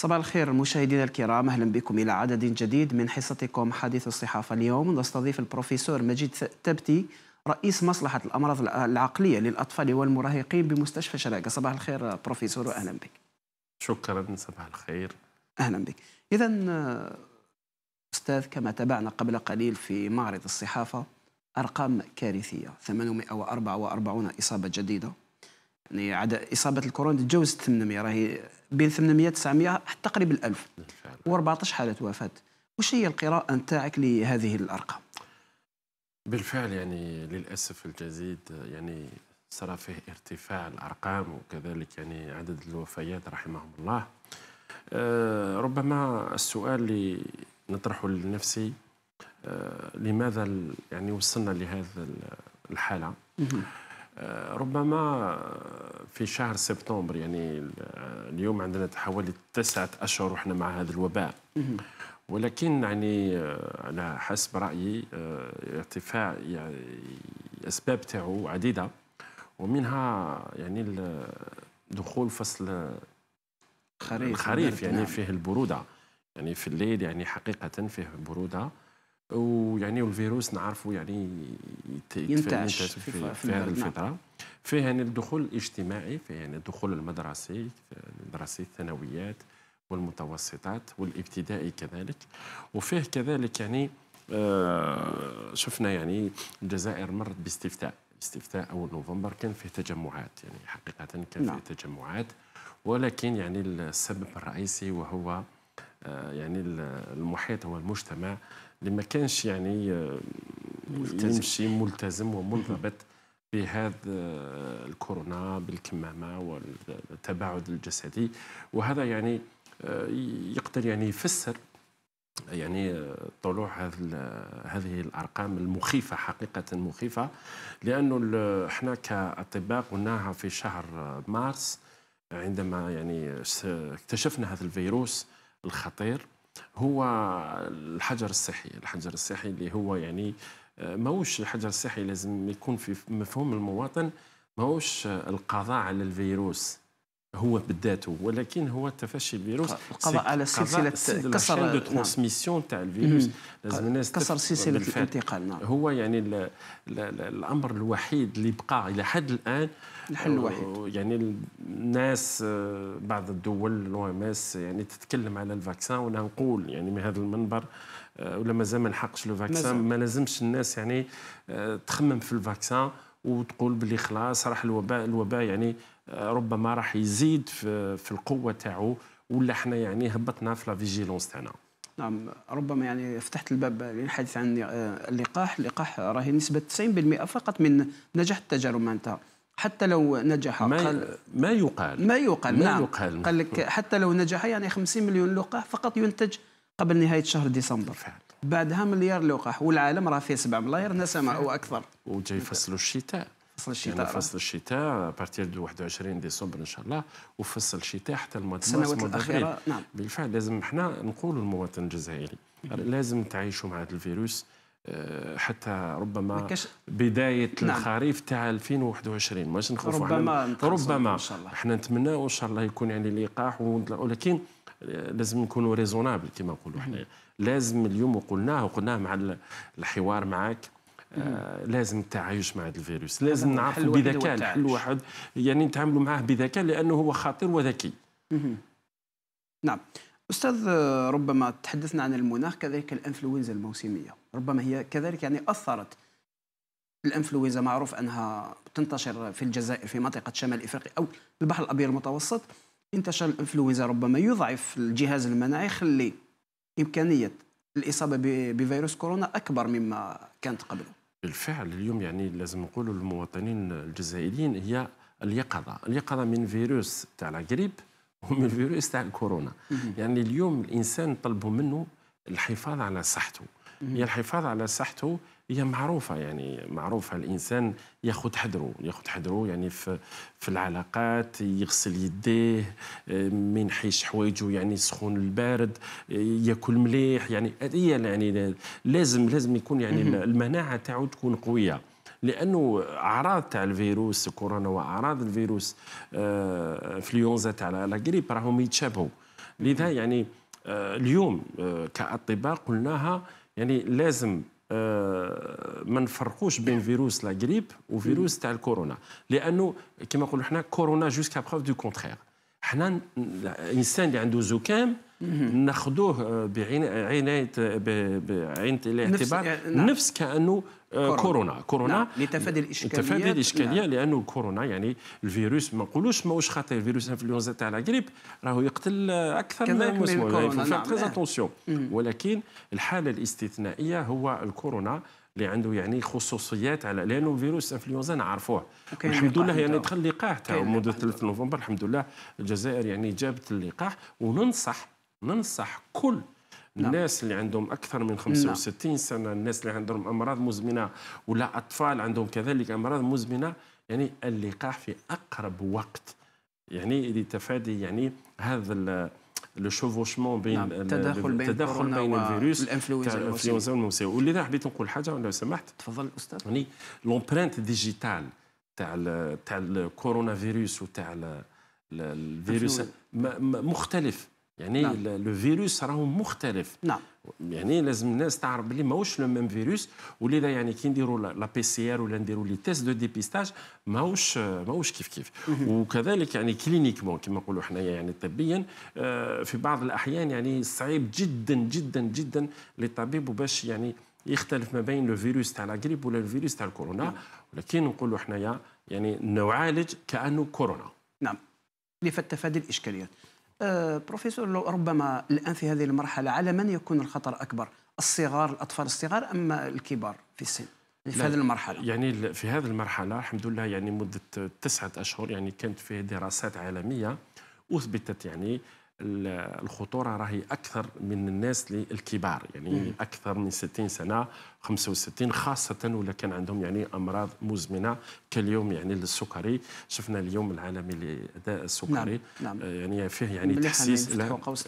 صباح الخير مشاهدينا الكرام اهلا بكم الى عدد جديد من حصتكم حديث الصحافه اليوم نستضيف البروفيسور مجيد تبتي رئيس مصلحه الامراض العقليه للاطفال والمراهقين بمستشفى شراكه صباح الخير بروفيسور واهلا بك شكرا صباح الخير اهلا بك اذا استاذ كما تابعنا قبل قليل في معرض الصحافه ارقام كارثيه 844 اصابه جديده يعني عدد اصابه الكورونا تجاوز 800 راهي بين 800 900 حتى قريب ال 1000 و14 حاله وفاه وش هي القراءه نتاعك لهذه الارقام؟ بالفعل يعني للاسف الجديد يعني صار فيه ارتفاع الارقام وكذلك يعني عدد الوفيات رحمهم الله آه، ربما السؤال اللي نطرحه لنفسي آه، لماذا يعني وصلنا لهذا الحاله ربما في شهر سبتمبر يعني اليوم عندنا حوالي تسعة أشهر وإحنا مع هذا الوباء ولكن يعني آه، على حسب رأيي آه، ارتفاع يعني أسباب تاعه عديدة ومنها يعني دخول فصل الخريف يعني نعم. فيه البرودة يعني في الليل يعني حقيقة فيه برودة ويعني والفيروس نعرفوا يعني ينتعش في, في, في هذه نعم. الفتره فيها يعني الدخول الاجتماعي فيها يعني الدخول المدرسي المدرسي الثانويات والمتوسطات والابتدائي كذلك وفيه كذلك يعني آه، شفنا يعني الجزائر مرت باستفتاء استفتاء اول نوفمبر كان فيه تجمعات يعني حقيقه كان فيه نعم. تجمعات ولكن يعني السبب الرئيسي وهو آه، يعني المحيط والمجتمع اللي ما كانش يعني آه، ملتزم. يمشي ملتزم ومنضبط في هذا آه، الكورونا بالكمامه والتباعد الجسدي وهذا يعني آه، يقدر يعني يفسر يعني طلوع هذه الارقام المخيفه حقيقه مخيفه لانه احنا كاطباء قلناها في شهر مارس عندما يعني اكتشفنا هذا الفيروس الخطير هو الحجر الصحي الحجر الصحي اللي هو يعني آه، ماهوش الحجر الصحي لازم يكون في مفهوم المواطن ماهوش القضاء على الفيروس هو بذاته ولكن هو تفشي الفيروس القضاء على سلسله كسر دو ترانسميسيون نعم. تاع الفيروس لازم الناس كسر سلسله الانتقال نعم هو يعني الامر الوحيد اللي بقى الى حد الان الحل الوحيد يعني الناس بعض الدول الاو ام اس يعني تتكلم على الفاكسان وانا نقول يعني من هذا المنبر آه، ولا مازال ما نحقش لو فاكسان ما لازمش الناس يعني آه، تخمم في الفاكسان وتقول باللي خلاص راح الوباء الوباء يعني آه، ربما راح يزيد في, في القوه تاعو ولا احنا يعني هبطنا في لا فيجيلونس تاعنا نعم ربما يعني فتحت الباب للحديث عن اللقاح اللقاح راهي نسبه 90% فقط من نجاح التجارب معناتها حتى لو نجح ما قال ما يقال ما يقال ما نعم يقال قال لك حتى لو نجح يعني 50 مليون لقاح فقط ينتج قبل نهايه شهر ديسمبر فعلا. بعدها مليار لقاح والعالم راه فيه 7 ملاير نسمع او اكثر وجاي يفصلوا الشتاء فصل الشتاء يعني فصل الشتاء بارتير دو 21 ديسمبر ان شاء الله وفصل الشتاء حتى المواطن السنوات الاخيره نعم بالفعل لازم احنا نقولوا المواطن الجزائري لازم تعيشوا مع هذا الفيروس آه، حتى ربما مكش... بدايه نعم. الخريف تاع 2021 ماش نخوف ربما ربما احنا نتمناو ان شاء الله يكون يعني لقاح ولكن آه، لازم نكونوا ريزونابل كما نقولوا احنا لازم اليوم وقلناه وقلناه مع الحوار معك آه لازم التعايش مع هذا الفيروس لازم نعرفوا بذكاء الحل واحد يعني نتعاملوا معاه بذكاء لانه هو خطير وذكي نعم استاذ آه، ربما تحدثنا عن المناخ كذلك الانفلونزا الموسميه ربما هي كذلك يعني أثرت الانفلونزا معروف انها تنتشر في الجزائر في منطقه شمال افريقيا او البحر الابيض المتوسط انتشر الانفلونزا ربما يضعف الجهاز المناعي يخلي امكانيه الاصابه بفيروس كورونا اكبر مما كانت قبله بالفعل اليوم يعني لازم نقولوا للمواطنين الجزائريين هي اليقظه اليقظه من فيروس تاع الجريب ومن فيروس تاع الكورونا يعني اليوم الانسان طلبوا منه الحفاظ على صحته هي الحفاظ على صحته هي معروفه يعني معروفه الانسان ياخذ حذره ياخذ حذره يعني في في العلاقات يغسل يديه آه، ما ينحيش حوايجه يعني سخون البارد آه، ياكل مليح يعني هي يعني لازم لازم يكون يعني المناعه تاعو تكون قويه لانه اعراض تاع الفيروس كورونا واعراض الفيروس آه، انفلونزا تاع لا غريب راهم يتشابهوا لذا يعني اليوم كاطباء قلناها يعني لازم آه، ما نفرقوش بين فيروس لا غريب وفيروس تاع الكورونا لانه كما نقولوا حنا كورونا جوسكا بروف دو كونترير حنا الانسان اللي عنده زكام ناخذوه بعين عينيه بعين الاعتبار آه، نفس, نعم. نفس كانه آه، كورونا كورونا, نعم، لتفادي الاشكاليات لتفادي الاشكاليه نعم. لا. لانه الكورونا يعني الفيروس ما نقولوش ماهوش خطير فيروس انفلونزا تاع لا غريب راهو يقتل اكثر من المسموم نعم. ولكن الحاله الاستثنائيه هو الكورونا اللي عنده يعني خصوصيات على لانه فيروس انفلونزا نعرفوه نعم. الحمد لله يعني دخل اللقاح تاعو منذ 3 نوفمبر الحمد لله الجزائر يعني جابت اللقاح وننصح ننصح كل نعم. الناس اللي عندهم اكثر من 65 نعم. سنه الناس اللي عندهم امراض مزمنه ولا اطفال عندهم كذلك امراض مزمنه يعني اللقاح في اقرب وقت يعني لتفادي يعني هذا لو شوفوشمون بين نعم. التداخل بين التداخل بين, الفيروس والانفلونزا الموسية ولذا حبيت نقول حاجه لو سمحت تفضل استاذ يعني لومبرانت ديجيتال تاع تاع الكورونا فيروس وتاع الفيروس مختلف يعني نعم. لو فيروس راهو مختلف نعم يعني لازم الناس تعرف بلي ماهوش لو ميم فيروس ولذا يعني كي نديروا لا بي سي ار ولا نديروا لي تيست دو ديبيستاج ماهوش ماهوش كيف كيف وكذلك يعني كلينيكمون كما نقولوا حنايا يعني طبيا آه، في بعض الاحيان يعني صعيب جدا جدا جدا للطبيب باش يعني يختلف ما بين لو فيروس تاع لا غريب ولا الفيروس تاع الكورونا نعم. ولكن نقولوا حنايا يعني نعالج كانه كورونا نعم لفت تفادي الاشكاليات آه، بروفيسور لو ربما الان في هذه المرحله على من يكون الخطر اكبر؟ الصغار الاطفال الصغار ام الكبار في السن؟ يعني في هذه المرحلة يعني في هذه المرحلة الحمد لله يعني مدة تسعة أشهر يعني كانت فيه دراسات عالمية أثبتت يعني الخطوره راهي اكثر من الناس الكبار يعني مم. اكثر من 60 سنه 65 خاصه ولا كان عندهم يعني امراض مزمنه كاليوم يعني للسكري شفنا اليوم العالمي لاداء السكري نعم. نعم. آه، يعني فيه يعني تحسيس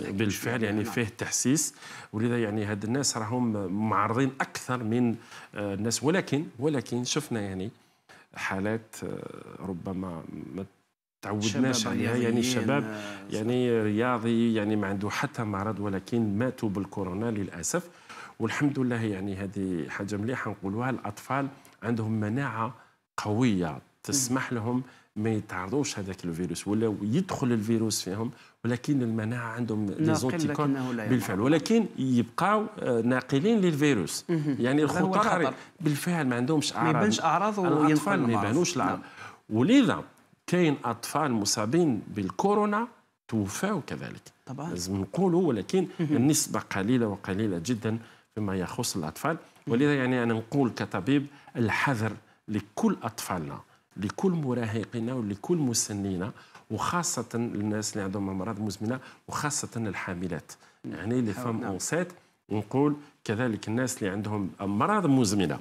بالفعل يعني نعم. فيه تحسيس ولذا يعني هاد الناس راهم معرضين اكثر من آه، الناس ولكن ولكن شفنا يعني حالات آه، ربما ما تعودناش عليها يعني شباب آه، يعني رياضي يعني ما عنده حتى مرض ولكن ماتوا بالكورونا للاسف والحمد لله يعني هذه حاجه مليحه نقولوها الاطفال عندهم مناعه قويه تسمح لهم ما يتعرضوش هذاك الفيروس ولا يدخل الفيروس فيهم ولكن المناعه عندهم لي بالفعل ولكن يبقاو آه، ناقلين للفيروس يعني الخطر بالفعل ما عندهمش اعراض ما يبانش اعراض الاطفال ما يبانوش الاعراض نعم. ولذا كاين اطفال مصابين بالكورونا توفوا كذلك طبعا لازم نقولوا ولكن النسبه قليله وقليله جدا فيما يخص الاطفال ولذا يعني انا نقول كطبيب الحذر لكل اطفالنا لكل مراهقينا ولكل مسنينا وخاصه الناس اللي عندهم امراض مزمنه وخاصه الحاملات يعني لي فام نعم. اونسيت نقول كذلك الناس اللي عندهم امراض مزمنه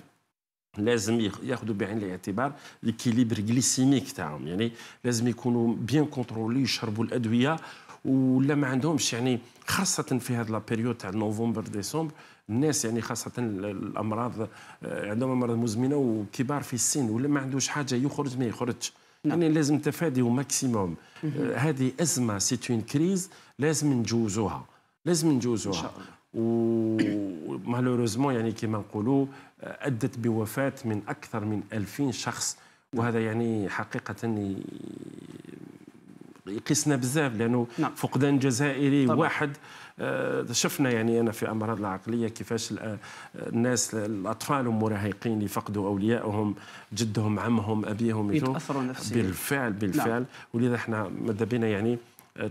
لازم ياخذوا بعين الاعتبار ليكيليبر غليسيميك تاعهم يعني لازم يكونوا بيان كونترولي يشربوا الادويه ولا ما عندهمش يعني خاصه في هذا لابيريود تاع نوفمبر ديسمبر الناس يعني خاصه الامراض آه، عندهم امراض مزمنه وكبار في السن ولا ما عندوش حاجه يخرج ما يخرجش نعم. يعني لازم تفادي ماكسيموم آه، هذه ازمه سيت اون كريز لازم نجوزوها لازم نجوزوها ومالوروزمون يعني كما نقولوا آه، ادت بوفاه من اكثر من 2000 شخص وهذا يعني حقيقه يقيسنا بزاف لانه نعم. فقدان جزائري طبعا. واحد آه، شفنا يعني انا في امراض العقليه كيفاش آه، الناس الاطفال والمراهقين اللي فقدوا اوليائهم جدهم عمهم ابيهم يتاثروا نفسيا بالفعل نعم. بالفعل نعم. ولذا احنا ماذا بينا يعني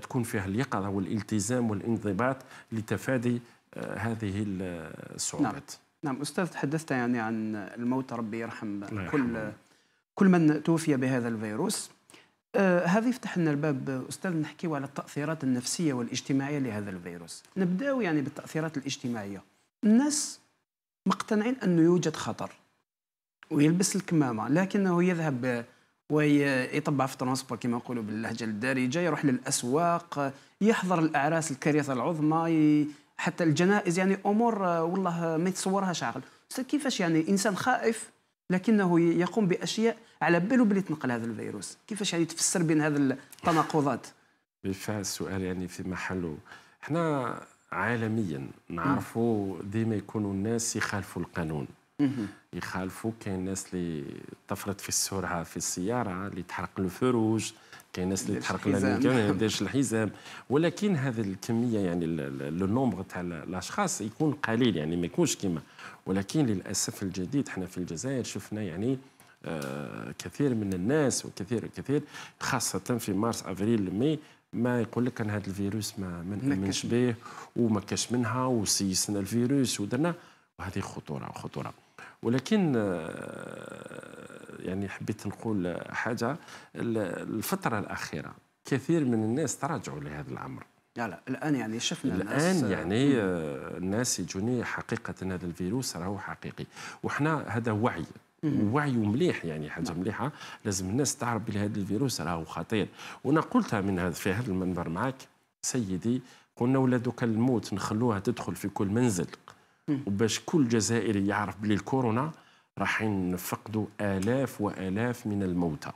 تكون فيها اليقظه والالتزام والانضباط لتفادي آه، هذه الصعوبات نعم. نعم أستاذ تحدثت يعني عن الموت ربي يرحم كل كل من توفي بهذا الفيروس آه هذه يفتح لنا الباب استاذ نحكيو على التاثيرات النفسيه والاجتماعيه لهذا الفيروس نبداو يعني بالتاثيرات الاجتماعيه الناس مقتنعين انه يوجد خطر ويلبس الكمامه لكنه يذهب ويطبع في ترونسبور كما نقولوا باللهجه الدارجه يروح للاسواق يحضر الاعراس الكارثه العظمى حتى الجنائز يعني امور آه، والله ما يتصورهاش عقل كيفاش يعني انسان خائف لكنه يقوم باشياء على باله بلي تنقل هذا الفيروس كيفاش يعني تفسر بين هذه التناقضات بالفعل السؤال يعني في محله احنا عالميا نعرفوا ديما يكونوا الناس يخالفوا القانون يخالفوا كاين الناس اللي طفرت في السرعه في السياره اللي تحرق الفروج كاين الناس اللي تحرق لنا ما الحزام ولكن هذه الكميه يعني لو نومبر تاع الاشخاص يكون قليل يعني ما يكونش كيما ولكن للاسف الجديد احنا في الجزائر شفنا يعني آه، كثير من الناس وكثير كثير خاصه في مارس افريل ماي ما يقول لك ان هذا الفيروس ما منش به وما كاش منها وسيسنا الفيروس ودرنا وهذه خطوره خطوره ولكن آه، يعني حبيت نقول حاجه الفتره الاخيره كثير من الناس تراجعوا لهذا الامر لا لا الان يعني شفنا الان الناس آه، يعني آه، الناس يجوني حقيقه هذا الفيروس راهو حقيقي وحنا هذا وعي وعي مليح يعني حاجه نعم. مليحه لازم الناس تعرف بلي هذا الفيروس راهو خطير وانا قلتها من هذا في هذا المنبر معك سيدي قلنا ولادك الموت نخلوها تدخل في كل منزل وباش كل جزائري يعرف بلي الكورونا راح نفقدوا الاف والاف من الموتى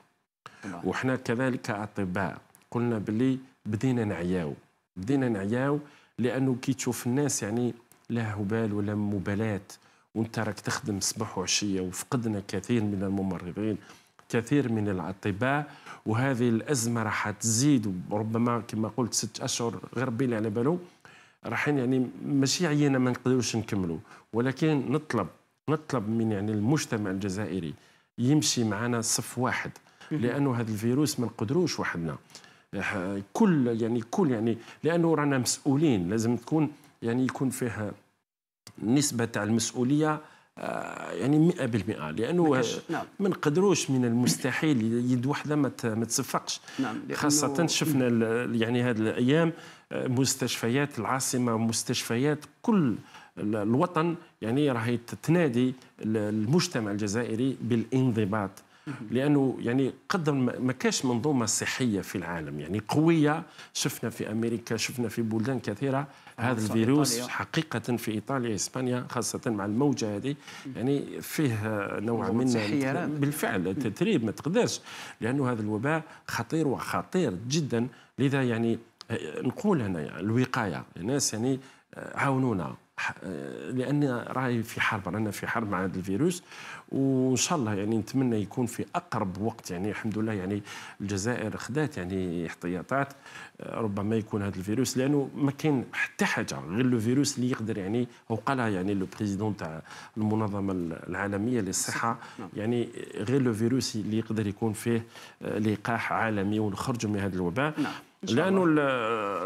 وحنا كذلك اطباء قلنا بلي بدينا نعياو بدينا نعياو لانه كي تشوف الناس يعني لا هبال ولا مبالاه وانت راك تخدم صباح وعشيه وفقدنا كثير من الممرضين كثير من الاطباء وهذه الازمه راح تزيد وربما كما قلت ست اشهر غير ربي على يعني بالو راحين يعني ماشي عينا ما نقدروش نكملوا ولكن نطلب نطلب من يعني المجتمع الجزائري يمشي معنا صف واحد لانه هذا الفيروس ما نقدروش وحدنا كل يعني كل يعني لانه رانا مسؤولين لازم تكون يعني يكون فيها نسبه تاع المسؤوليه آه، يعني 100% لانه نعم. ما نقدروش من المستحيل يد وحده ما تصفقش نعم خاصه شفنا يعني هذه الايام آه، مستشفيات العاصمه مستشفيات كل الوطن يعني راهي تنادي المجتمع الجزائري بالانضباط لانه يعني قدر ما كاش منظومه صحيه في العالم يعني قويه شفنا في امريكا شفنا في بلدان كثيره هذا الفيروس إيطاليا. حقيقه في ايطاليا اسبانيا خاصه مع الموجه هذه يعني فيه نوع من بالفعل تدريب ما تقدرش لانه هذا الوباء خطير وخطير جدا لذا يعني آه، نقول هنا يعني الوقايه الناس يعني آه، عاونونا آه، لان راهي في حرب رانا في حرب مع هذا الفيروس وان شاء الله يعني نتمنى يكون في اقرب وقت يعني الحمد لله يعني الجزائر خدات يعني احتياطات آه، ربما يكون هذا الفيروس لانه ما كاين حتى حاجه غير لو فيروس اللي يقدر يعني او قالها يعني لو بريزيدون تاع المنظمه العالميه للصحه نعم. يعني غير لو فيروس اللي يقدر يكون فيه آه، لقاح عالمي ونخرجوا من هذا الوباء نعم. لانه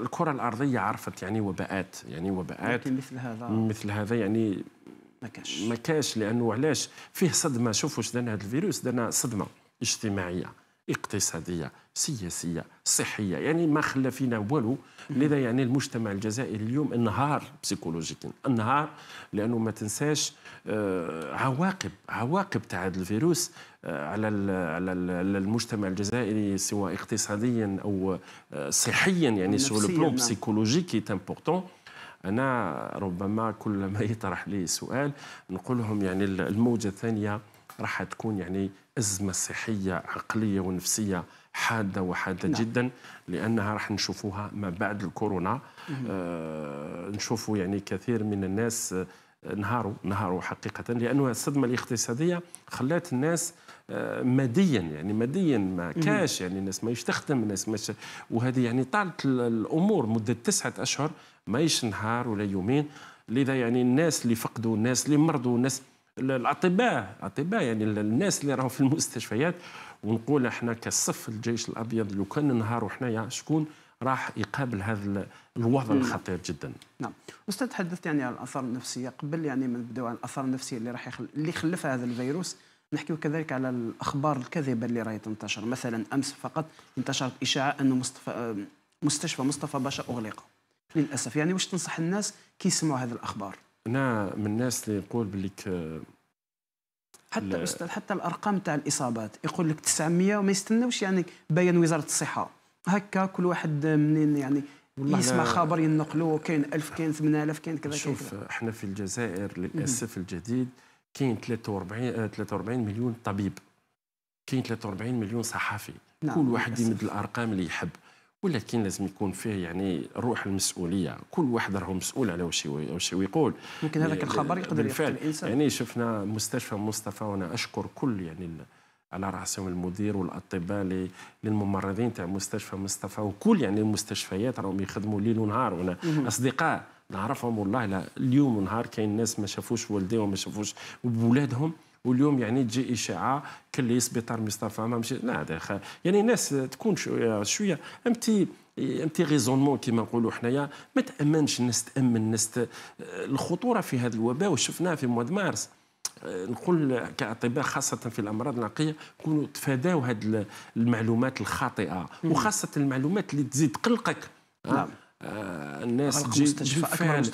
الكره الارضيه عرفت يعني وباءات يعني وباءات مثل هذا مثل هذا يعني ما كاش ما كاش لانه علاش فيه صدمه شوفوا واش دانا هذا الفيروس دانا صدمه اجتماعيه اقتصادية سياسية صحية يعني ما خلى فينا والو لذا يعني المجتمع الجزائري اليوم انهار بسيكولوجيك انهار لأنه ما تنساش آه، عواقب عواقب تاع الفيروس آه، على على المجتمع الجزائري سواء اقتصاديا او آه، صحيا يعني سو لو بلون بسيكولوجيكي امبورتون انا ربما كل ما يطرح لي سؤال نقول لهم يعني الموجه الثانيه راح تكون يعني أزمة صحية عقلية ونفسية حاده وحاده لا. نعم. جدا لانها راح نشوفوها ما بعد الكورونا آه نشوفوا يعني كثير من الناس آه، انهاروا انهاروا حقيقه لانه الصدمه الاقتصاديه خلات الناس آه، ماديا يعني ماديا ما كاش يعني الناس ما تخدم الناس ماش وهذه يعني طالت الامور مده تسعه اشهر ماهيش نهار ولا يومين لذا يعني الناس اللي فقدوا الناس اللي مرضوا الناس الاطباء الاطباء يعني الناس اللي راهو في المستشفيات ونقول احنا كصف الجيش الابيض لو كان نهار حنايا شكون راح يقابل هذا الوضع الخطير جدا نعم استاذ تحدثت يعني عن الاثار النفسيه قبل يعني ما نبداو عن الاثار النفسيه اللي راح يخل... اللي خلفها هذا الفيروس نحكي كذلك على الاخبار الكاذبه اللي راهي تنتشر مثلا امس فقط انتشرت اشاعه انه مصطفى مستشفى مصطفى باشا اغلق للاسف يعني واش تنصح الناس كي يسمعوا هذه الاخبار انا من الناس اللي نقول بليك حتى استاذ حتى الارقام تاع الاصابات يقول لك 900 وما يستناوش يعني بيان وزاره الصحه هكا كل واحد منين يعني يسمع خبر ينقلوه كاين 1000 كاين 8000 كاين كذا شوف احنا في الجزائر للاسف الجديد كاين 43 43 آه، مليون طبيب كاين 43 مليون صحفي نعم كل واحد يمد الارقام اللي يحب ولكن لازم يكون فيه يعني روح المسؤوليه كل واحد راهو مسؤول على واش واش يقول يمكن هذاك يعني الخبر يقدر بالفعل الانسان يعني شفنا مستشفى مصطفى وانا اشكر كل يعني على راسهم المدير والاطباء للممرضين تاع مستشفى مصطفى وكل يعني المستشفيات راهم يخدموا ليل ونهار وانا اصدقاء نعرفهم والله لا اليوم ونهار كاين ناس ما شافوش والديهم ما شافوش ولادهم واليوم يعني تجي اشاعه كلي سبيطار مصطفى ما مشي لا داخل يعني الناس تكون شويه شويه امتي امتي ريزونمون كيما نقولوا حنايا ما تامنش الناس تامن الناس الخطوره في هذا الوباء وشفناها في مواد آه، مارس نقول كاطباء خاصه في الامراض العقليه كونوا تفاداوا هذه المعلومات الخاطئه وخاصه المعلومات اللي تزيد قلقك نعم آه الناس تجي بالفعل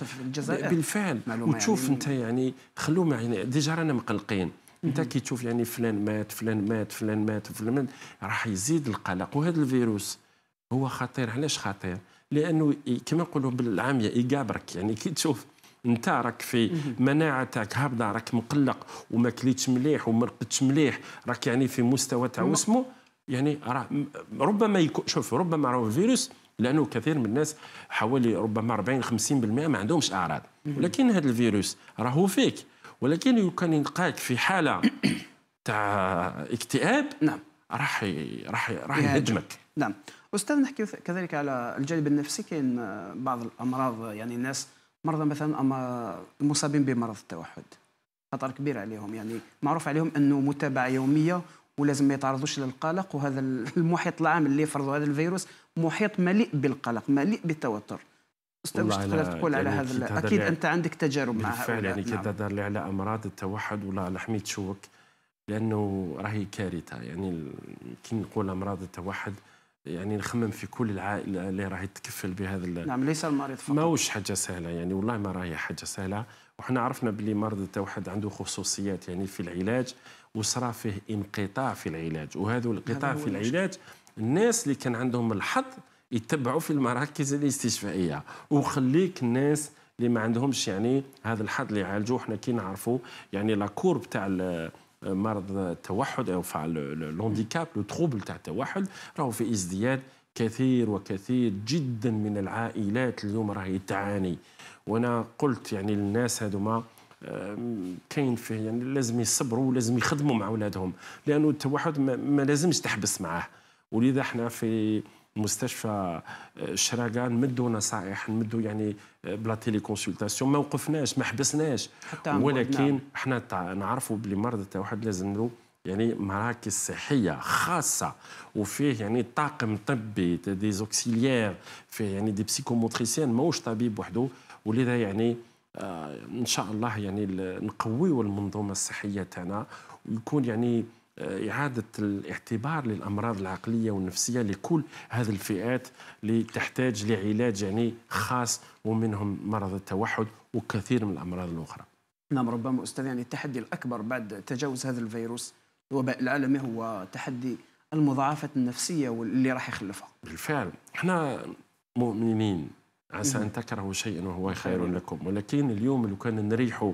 بالفعل وتشوف يعني. انت يعني خلوهم يعني ديجا رانا مقلقين انت كي تشوف يعني فلان مات فلان مات فلان مات فلان مات راح يزيد القلق وهذا الفيروس هو خطير علاش خطير لانه كما نقولوا بالعاميه يقابرك يعني كي تشوف انت راك في مناعه تاعك هابطه راك مقلق وما كليتش مليح وما رقدتش مليح راك يعني في مستوى تاع وسمو يعني راه ربما يكون شوف ربما راه الفيروس لانه كثير من الناس حوالي ربما 40 50% ما عندهمش اعراض ولكن هذا الفيروس راهو فيك ولكن كان يلقاك في حاله تاع اكتئاب نعم راح راح راح يهدمك نعم استاذ نحكي كذلك على الجانب النفسي كاين بعض الامراض يعني الناس مرضى مثلا أما المصابين بمرض التوحد خطر كبير عليهم يعني معروف عليهم انه متابعه يوميه ولازم ما يتعرضوش للقلق وهذا المحيط العام اللي فرضوا هذا الفيروس محيط مليء بالقلق مليء بالتوتر استاذ مش تقدر تقول على يعني هذا اكيد انت عندك تجارب مع بالفعل يعني كي دار نعم. لي على امراض التوحد ولا على حمية شوك لانه راهي كارثه يعني كي نقول امراض التوحد يعني نخمم في كل العائله اللي راهي تكفل بهذا نعم ليس المريض فقط ماهوش حاجه سهله يعني والله ما راهي حاجه سهله وحنا عرفنا باللي مرض التوحد عنده خصوصيات يعني في العلاج وصرا فيه انقطاع في العلاج وهذا الانقطاع في العلاج الناس اللي كان عندهم الحظ يتبعوا في المراكز الاستشفائيه وخليك الناس اللي ما عندهمش يعني هذا الحظ اللي يعالجوه حنا كي نعرفوا يعني لا كورب تاع مرض التوحد او لونديكاب لو تروبل تاع التوحد راهو في ازدياد كثير وكثير جدا من العائلات اليوم راهي تعاني وانا قلت يعني للناس هذوما كاين فيه يعني لازم يصبروا ولازم يخدموا مع اولادهم لانه التوحد ما, ما لازمش تحبس معاه ولذا احنا في مستشفى آه، شراغان مدوا نصائح مدوا يعني آه، بلا تيلي كونسلتاسيون ما وقفناش ما حبسناش ولكن نعم. احنا نعرفوا بلي مرض التوحد لازم له يعني مراكز صحيه خاصه وفيه يعني طاقم طبي دي زوكسيليير فيه يعني دي بسيكوموتريسيان ماهوش طبيب وحده ولذا يعني آه ان شاء الله يعني نقويوا المنظومه الصحيه تاعنا ويكون يعني آه، إعادة الاعتبار للأمراض العقلية والنفسية لكل هذه الفئات اللي تحتاج لعلاج يعني خاص ومنهم مرض التوحد وكثير من الأمراض الأخرى نعم ربما أستاذ يعني التحدي الأكبر بعد تجاوز هذا الفيروس الوباء العالمي هو تحدي المضاعفات النفسية واللي راح يخلفها بالفعل احنا مؤمنين عسى أن تكرهوا شيئا وهو خير لكم ولكن اليوم لو كان نريحوا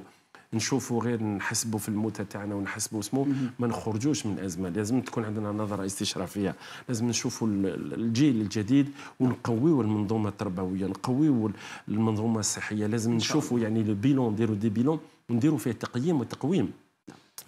نشوفوا غير نحسبوا في الموتى تاعنا ونحسبوا اسمه ما نخرجوش من ازمه لازم تكون عندنا نظره استشرافيه لازم نشوفوا الجيل الجديد ونقويوا المنظومه التربويه نقويوا المنظومه الصحيه لازم نشوفوا يعني لو بيلون نديروا دي بيلون ونديروا فيه تقييم وتقويم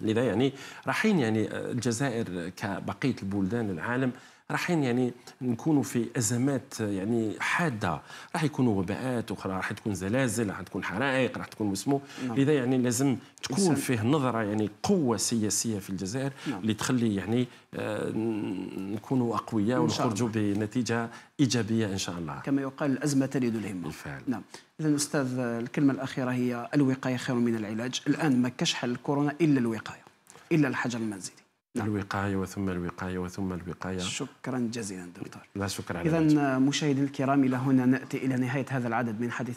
لذا يعني رايحين يعني آه، الجزائر كبقيه البلدان العالم راحين يعني نكونوا في ازمات يعني حاده راح يكونوا وباءات اخرى راح تكون زلازل راح تكون حرائق راح تكون وسمو نعم. لذا يعني لازم تكون إنسان. فيه نظره يعني قوه سياسيه في الجزائر نعم. اللي تخلي يعني آه، نكونوا اقوياء ونخرجوا بنتيجه ايجابيه ان شاء الله كما يقال الازمه تلد الهمه بالفعل نعم اذا استاذ الكلمه الاخيره هي الوقايه خير من العلاج الان ما كاش حل الكورونا الا الوقايه الا الحجر المنزلي نعم. الوقايه وثم الوقايه وثم الوقايه شكرا جزيلا دكتور لا شكرا اذا مشاهدينا الكرام الى هنا ناتي الى نهايه هذا العدد من حديث